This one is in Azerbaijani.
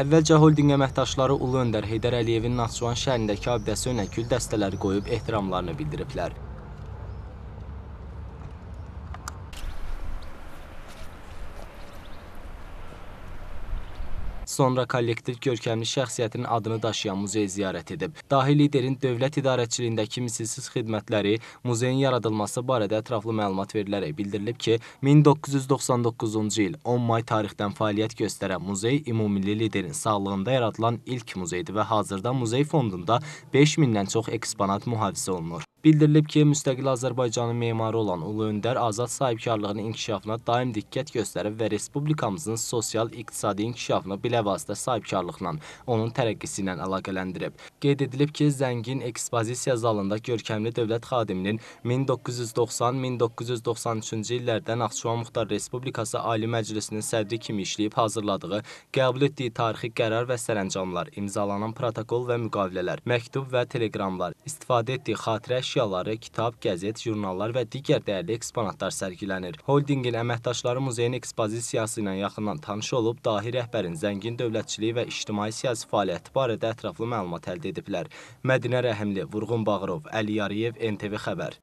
Əvvəlcə holdinq əməkdaşları Ulu Öndər Heydər Əliyevin Naxçıvan şəhərindəki abidəsi önə gül dəstələri qoyub ehtiramlarını bildiriblər. Sonra kollektiv görkəmli şəxsiyyətin adını daşıyan muzeyi ziyarət edib. Dahi liderin dövlət idarəçiliyindəki misilsiz xidmətləri, muzeyin yaradılması barədə ətraflı məlumat verilərək bildirilib ki, 1999-cu il 10 may tarixdən fəaliyyət göstərən muzey ümummilli liderin sağlığında yaradılan ilk muzeydir və hazırda muzey fondunda 5000-dən çox eksponat mühafizə olunur. Bildirilib ki, müstəqil Azərbaycanın memarı olan Ulu Öndər azad sahibkarlığının inkişafına daim diqqət göstərib və respublikamızın sosial-iqtisadi inkişafını bilavasitə sahibkarlıqla, onun tərəqqisi ilə əlaqələndirib. Qeyd edilib ki, zəngin ekspozisiya zalında görkəmli dövlət xadiminin 1990-1993-cü illərdə Naxçıvan Muxtar Respublikası Ali Məclisinin sədri kimi işləyib hazırladığı, qəbul etdiyi tarixi qərar və sərəncamlar, imzalanan protokol və müqavilələr, məktub və telegramlar, istifadə etdiyi xatirə əşyaları, kitab, qəzet, jurnallar və digər dəyərli eksponatlar sərgilənir. Holdinqin əməkdaşları muzeyin ekspozisiyası ilə yaxından tanış olub, dahi rəhbərin zəngin dövlətçiliyi və ictimai siyasi fəaliyyəti barədə ətraflı məlumat əldə ediblər. Mədinə Rəhimli, Vurğun Bağırov, Əli Yariyev, NTV Xəbər.